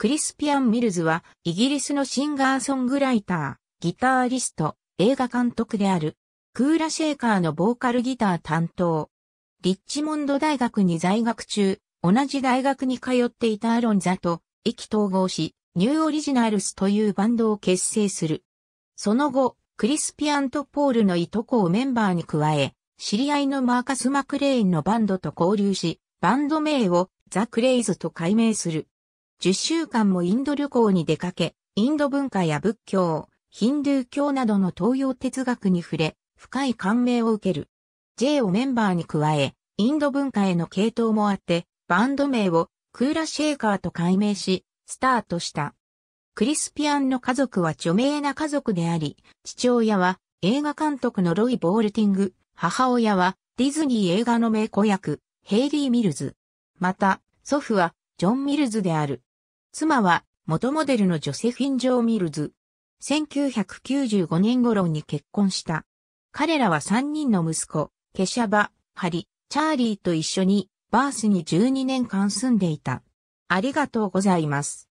クリスピアン・ミルズは、イギリスのシンガーソングライター、ギターリスト、映画監督である、クーラシェーカーのボーカルギター担当。リッチモンド大学に在学中、同じ大学に通っていたアロンザと意気統合し、ニューオリジナルスというバンドを結成する。その後、クリスピアンとポールのいとこをメンバーに加え、知り合いのマーカス・マクレーンのバンドと交流し、バンド名をザ・クレイズと改名する。10週間もインド旅行に出かけ、インド文化や仏教、ヒンドゥー教などの東洋哲学に触れ、深い感銘を受ける。J をメンバーに加え、インド文化への系統もあって、バンド名をクーラシェーカーと改名し、スタートした。クリスピアンの家族は著名な家族であり、父親は映画監督のロイ・ボールティング、母親はディズニー映画の名子役、ヘイリー・ミルズ。また、祖父はジョン・ミルズである。妻は元モデルのジョセフィン・ジョー・ミルズ。1995年頃に結婚した。彼らは3人の息子、ケシャバ、ハリ、チャーリーと一緒にバースに12年間住んでいた。ありがとうございます。